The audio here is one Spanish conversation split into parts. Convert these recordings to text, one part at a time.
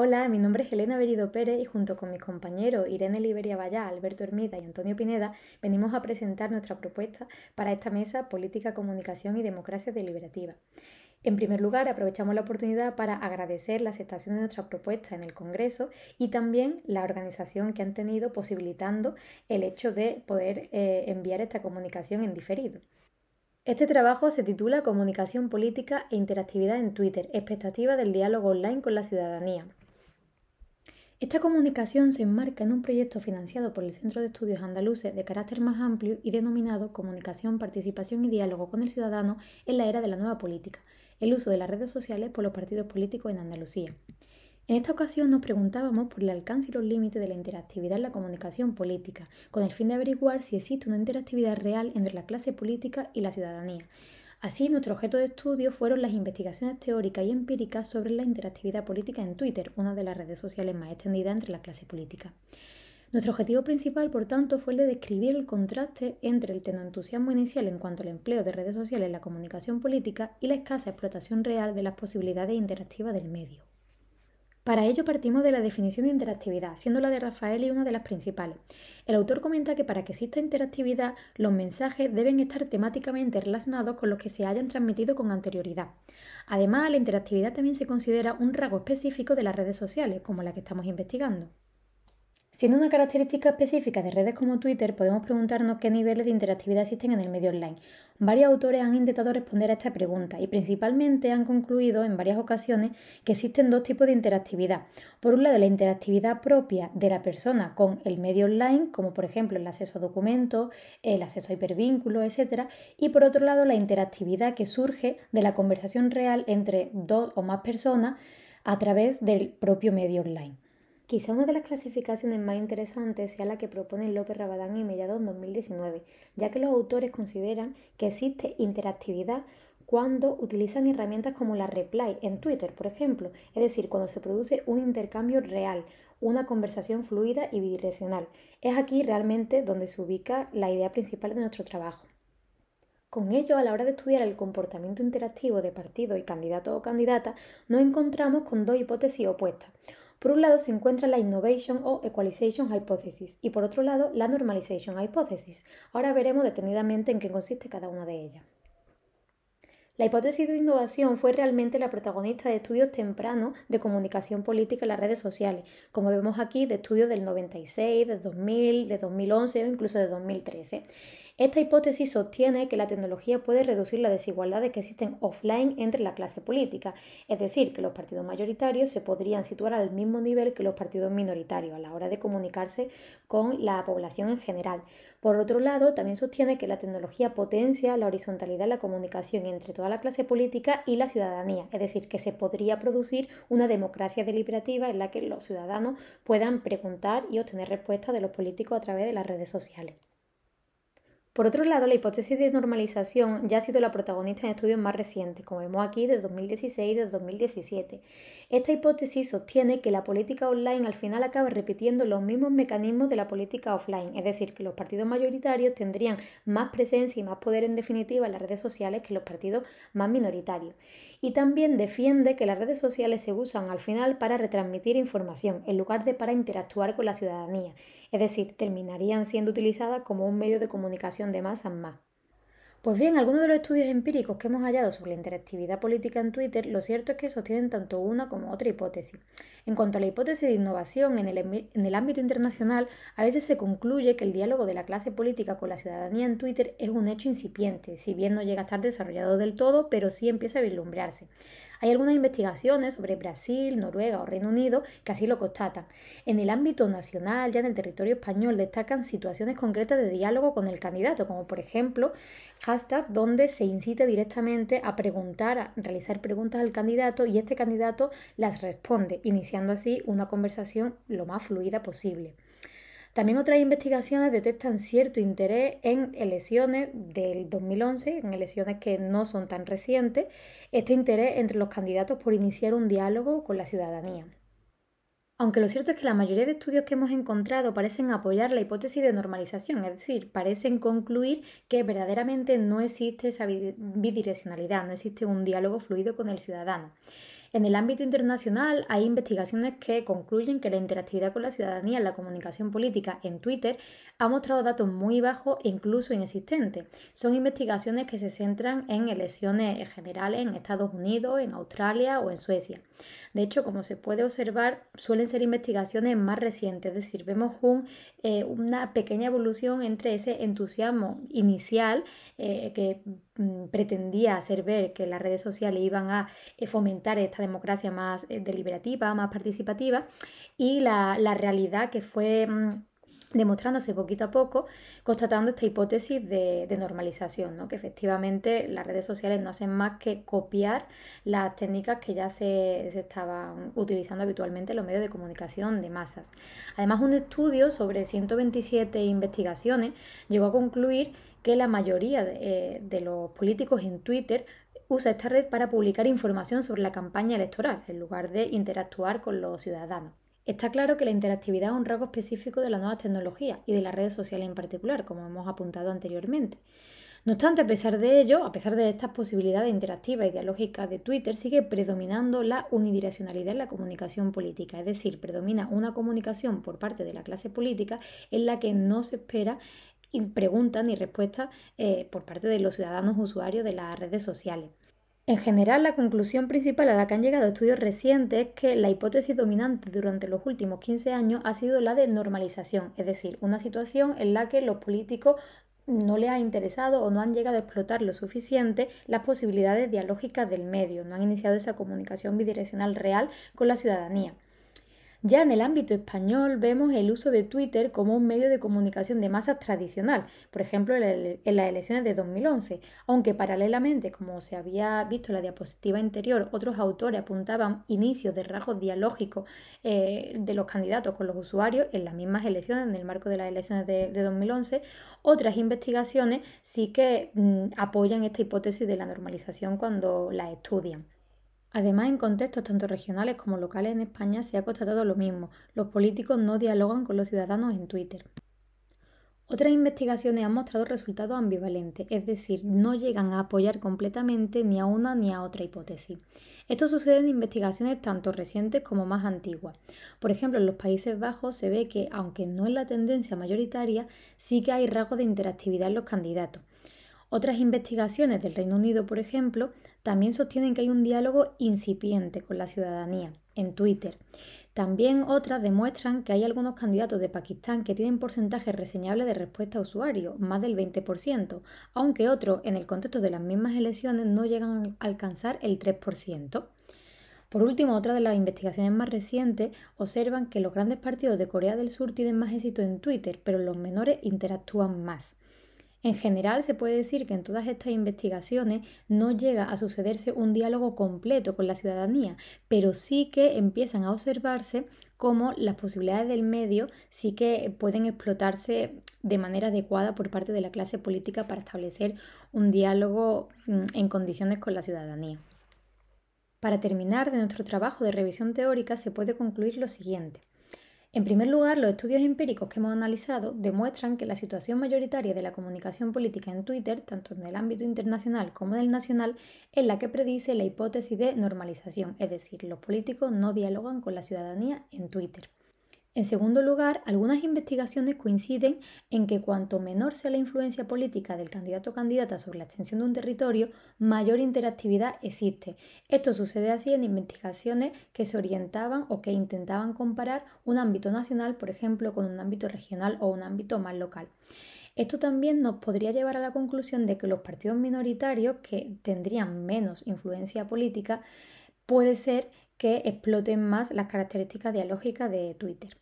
Hola, mi nombre es Elena Bellido Pérez y junto con mis compañeros Irene Liberia Vallá, Alberto Hermida y Antonio Pineda venimos a presentar nuestra propuesta para esta mesa Política, Comunicación y Democracia Deliberativa. En primer lugar, aprovechamos la oportunidad para agradecer la aceptación de nuestra propuesta en el Congreso y también la organización que han tenido posibilitando el hecho de poder eh, enviar esta comunicación en diferido. Este trabajo se titula Comunicación Política e Interactividad en Twitter, expectativa del diálogo online con la ciudadanía. Esta comunicación se enmarca en un proyecto financiado por el Centro de Estudios Andaluces de carácter más amplio y denominado Comunicación, Participación y Diálogo con el Ciudadano en la Era de la Nueva Política, el uso de las redes sociales por los partidos políticos en Andalucía. En esta ocasión nos preguntábamos por el alcance y los límites de la interactividad en la comunicación política, con el fin de averiguar si existe una interactividad real entre la clase política y la ciudadanía, Así, nuestro objeto de estudio fueron las investigaciones teóricas y empíricas sobre la interactividad política en Twitter, una de las redes sociales más extendidas entre la clase política. Nuestro objetivo principal, por tanto, fue el de describir el contraste entre el tenoentusiasmo inicial en cuanto al empleo de redes sociales en la comunicación política y la escasa explotación real de las posibilidades interactivas del medio. Para ello partimos de la definición de interactividad, siendo la de Rafael y una de las principales. El autor comenta que para que exista interactividad, los mensajes deben estar temáticamente relacionados con los que se hayan transmitido con anterioridad. Además, la interactividad también se considera un rasgo específico de las redes sociales, como la que estamos investigando. Siendo una característica específica de redes como Twitter, podemos preguntarnos qué niveles de interactividad existen en el medio online. Varios autores han intentado responder a esta pregunta y principalmente han concluido en varias ocasiones que existen dos tipos de interactividad. Por un lado, la interactividad propia de la persona con el medio online, como por ejemplo el acceso a documentos, el acceso a hipervínculos, etc. Y por otro lado, la interactividad que surge de la conversación real entre dos o más personas a través del propio medio online. Quizá una de las clasificaciones más interesantes sea la que proponen López Rabadán y en 2019, ya que los autores consideran que existe interactividad cuando utilizan herramientas como la reply en Twitter, por ejemplo, es decir, cuando se produce un intercambio real, una conversación fluida y bidireccional. Es aquí realmente donde se ubica la idea principal de nuestro trabajo. Con ello, a la hora de estudiar el comportamiento interactivo de partido y candidato o candidata, nos encontramos con dos hipótesis opuestas. Por un lado se encuentra la Innovation o Equalization Hypothesis y por otro lado la Normalization Hypothesis. Ahora veremos detenidamente en qué consiste cada una de ellas. La hipótesis de innovación fue realmente la protagonista de estudios tempranos de comunicación política en las redes sociales, como vemos aquí de estudios del 96, de 2000, de 2011 o incluso de 2013. Esta hipótesis sostiene que la tecnología puede reducir las desigualdades que existen offline entre la clase política, es decir, que los partidos mayoritarios se podrían situar al mismo nivel que los partidos minoritarios a la hora de comunicarse con la población en general. Por otro lado, también sostiene que la tecnología potencia la horizontalidad de la comunicación entre toda la clase política y la ciudadanía, es decir, que se podría producir una democracia deliberativa en la que los ciudadanos puedan preguntar y obtener respuestas de los políticos a través de las redes sociales. Por otro lado, la hipótesis de normalización ya ha sido la protagonista en estudios más recientes, como vemos aquí, de 2016 y de 2017. Esta hipótesis sostiene que la política online al final acaba repitiendo los mismos mecanismos de la política offline, es decir, que los partidos mayoritarios tendrían más presencia y más poder en definitiva en las redes sociales que los partidos más minoritarios. Y también defiende que las redes sociales se usan al final para retransmitir información, en lugar de para interactuar con la ciudadanía es decir, terminarían siendo utilizadas como un medio de comunicación de masas más. Pues bien, algunos de los estudios empíricos que hemos hallado sobre la interactividad política en Twitter, lo cierto es que sostienen tanto una como otra hipótesis. En cuanto a la hipótesis de innovación en el, en el, ámbito internacional, a veces se concluye que el diálogo de la clase política con la ciudadanía en Twitter es un hecho incipiente, si bien no llega a estar desarrollado del todo, pero sí empieza a vislumbrarse. Hay algunas investigaciones sobre Brasil, Noruega o Reino Unido que así lo constatan. En el ámbito nacional, ya en el territorio español, destacan situaciones concretas de diálogo con el candidato, como por ejemplo hashtag donde se incite directamente a preguntar, a realizar preguntas al candidato y este candidato las responde, iniciando así una conversación lo más fluida posible. También otras investigaciones detectan cierto interés en elecciones del 2011, en elecciones que no son tan recientes, este interés entre los candidatos por iniciar un diálogo con la ciudadanía. Aunque lo cierto es que la mayoría de estudios que hemos encontrado parecen apoyar la hipótesis de normalización, es decir, parecen concluir que verdaderamente no existe esa bidireccionalidad, no existe un diálogo fluido con el ciudadano. En el ámbito internacional hay investigaciones que concluyen que la interactividad con la ciudadanía en la comunicación política en Twitter ha mostrado datos muy bajos e incluso inexistentes. Son investigaciones que se centran en elecciones generales en Estados Unidos, en Australia o en Suecia. De hecho, como se puede observar, suelen ser investigaciones más recientes, es decir, vemos eh, una pequeña evolución entre ese entusiasmo inicial eh, que mm, pretendía hacer ver que las redes sociales iban a eh, fomentar esta democracia más eh, deliberativa, más participativa, y la, realidad que fue... Mm, demostrándose poquito a poco, constatando esta hipótesis de, normalización, ¿no? que efectivamente las redes sociales no hacen más que copiar las técnicas que ya se, estaban utilizando habitualmente en los medios de comunicación de masas. Además, un estudio sobre 127 investigaciones llegó a concluir que la mayoría de eh, los políticos en Twitter usa esta red para publicar información sobre la campaña electoral, en lugar de interactuar con los ciudadanos. Está claro que la interactividad es un rasgo específico de las nuevas tecnologías y de las redes sociales en particular, como hemos apuntado anteriormente. No obstante, a pesar de ello, a pesar de estas posibilidades interactivas y e dialógicas de Twitter, sigue predominando la unidireccionalidad en la comunicación política, es decir, predomina una comunicación por parte de la clase política en la que no se espera y preguntas ni respuestas eh, por parte de los ciudadanos usuarios de las redes sociales. En general, la conclusión principal a la que han llegado estudios recientes es que la hipótesis dominante durante los últimos 15 años ha sido la de normalización, es decir, una situación en la que los políticos no les ha interesado o no han llegado a explotar lo suficiente las posibilidades dialógicas del medio, no han iniciado esa comunicación bidireccional real con la ciudadanía. Ya en el ámbito español vemos el uso de Twitter como un medio de comunicación de masas tradicional, por ejemplo en las elecciones de 2011, aunque paralelamente, como se había visto en la diapositiva anterior, otros autores apuntaban inicios de rasgos dialógicos eh, de los candidatos con los usuarios en las mismas elecciones, en el marco de las elecciones de, 2011, otras investigaciones sí que mm, apoyan esta hipótesis de la normalización cuando la estudian. Además, en contextos tanto regionales como locales en España se ha constatado lo mismo. Los políticos no dialogan con los ciudadanos en Twitter. Otras investigaciones han mostrado resultados ambivalentes, es decir, no llegan a apoyar completamente ni a una ni a otra hipótesis. Esto sucede en investigaciones tanto recientes como más antiguas. Por ejemplo, en los Países Bajos se ve que, aunque no es la tendencia mayoritaria, sí que hay rasgos de interactividad en los candidatos. Otras investigaciones del Reino Unido, por ejemplo, también sostienen que hay un diálogo incipiente con la ciudadanía en Twitter. También otras demuestran que hay algunos candidatos de Pakistán que tienen porcentajes reseñables de respuesta a usuario, más del 20%, aunque otros en el contexto de las mismas elecciones no llegan a alcanzar el 3%. Por último, otra de las investigaciones más recientes observan que los grandes partidos de Corea del Sur tienen más éxito en Twitter, pero los menores interactúan más. En general se puede decir que en todas estas investigaciones no llega a sucederse un diálogo completo con la ciudadanía, pero sí que empiezan a observarse cómo las posibilidades del medio sí que pueden explotarse de manera adecuada por parte de la clase política para establecer un diálogo mm, en condiciones con la ciudadanía. Para terminar de nuestro trabajo de revisión teórica se puede concluir lo siguiente. En primer lugar, los estudios empíricos que hemos analizado demuestran que la situación mayoritaria de la comunicación política en Twitter, tanto en el ámbito internacional como en el nacional, es la que predice la hipótesis de normalización, es decir, los políticos no dialogan con la ciudadanía en Twitter. En segundo lugar, algunas investigaciones coinciden en que cuanto menor sea la influencia política del candidato o candidata sobre la extensión de un territorio, mayor interactividad existe. Esto sucede así en investigaciones que se orientaban o que intentaban comparar un ámbito nacional, por ejemplo, con un ámbito regional o un ámbito más local. Esto también nos podría llevar a la conclusión de que los partidos minoritarios, que tendrían menos influencia política, puede ser que exploten más las características dialógicas de Twitter.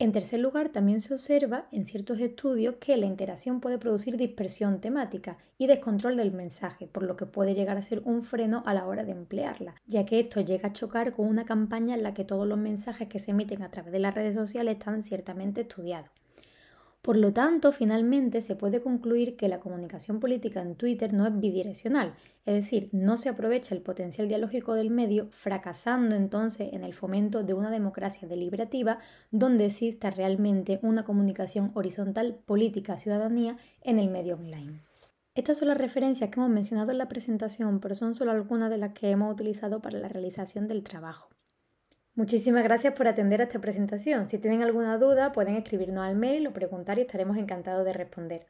En tercer lugar, también se observa en ciertos estudios que la interacción puede producir dispersión temática y descontrol del mensaje, por lo que puede llegar a ser un freno a la hora de emplearla, ya que esto llega a chocar con una campaña en la que todos los mensajes que se emiten a través de las redes sociales están ciertamente estudiados. Por lo tanto, finalmente se puede concluir que la comunicación política en Twitter no es bidireccional, es decir, no se aprovecha el potencial dialógico del medio, fracasando entonces en el fomento de una democracia deliberativa donde exista realmente una comunicación horizontal política-ciudadanía en el medio online. Estas son las referencias que hemos mencionado en la presentación, pero son solo algunas de las que hemos utilizado para la realización del trabajo. Muchísimas gracias por atender a esta presentación. Si tienen alguna duda, pueden escribirnos al mail o preguntar y estaremos encantados de responder.